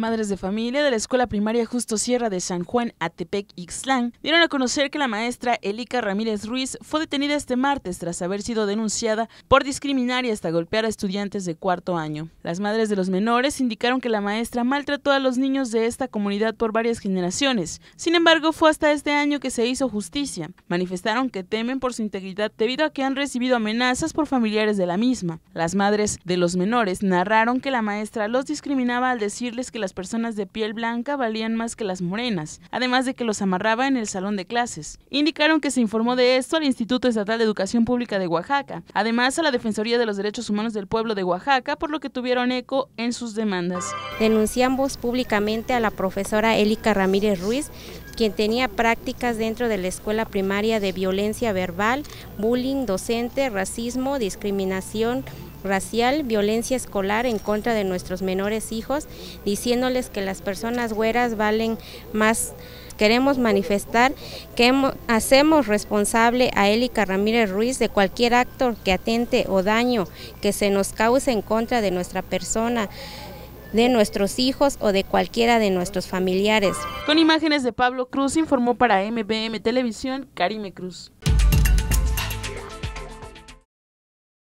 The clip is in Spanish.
Madres de familia de la escuela primaria Justo Sierra de San Juan, Atepec, Ixlán, dieron a conocer que la maestra Elika Ramírez Ruiz fue detenida este martes tras haber sido denunciada por discriminar y hasta golpear a estudiantes de cuarto año. Las madres de los menores indicaron que la maestra maltrató a los niños de esta comunidad por varias generaciones. Sin embargo, fue hasta este año que se hizo justicia. Manifestaron que temen por su integridad debido a que han recibido amenazas por familiares de la misma. Las madres de los menores narraron que la maestra los discriminaba al decirles que las personas de piel blanca valían más que las morenas, además de que los amarraba en el salón de clases. Indicaron que se informó de esto al Instituto Estatal de Educación Pública de Oaxaca, además a la Defensoría de los Derechos Humanos del Pueblo de Oaxaca, por lo que tuvieron eco en sus demandas. Denunciamos públicamente a la profesora Élica Ramírez Ruiz, quien tenía prácticas dentro de la escuela primaria de violencia verbal, bullying docente, racismo, discriminación, racial, violencia escolar en contra de nuestros menores hijos, diciéndoles que las personas güeras valen más queremos manifestar que hacemos responsable a Élica Ramírez Ruiz de cualquier acto que atente o daño que se nos cause en contra de nuestra persona de nuestros hijos o de cualquiera de nuestros familiares. Con imágenes de Pablo Cruz informó para MBM Televisión Karime Cruz.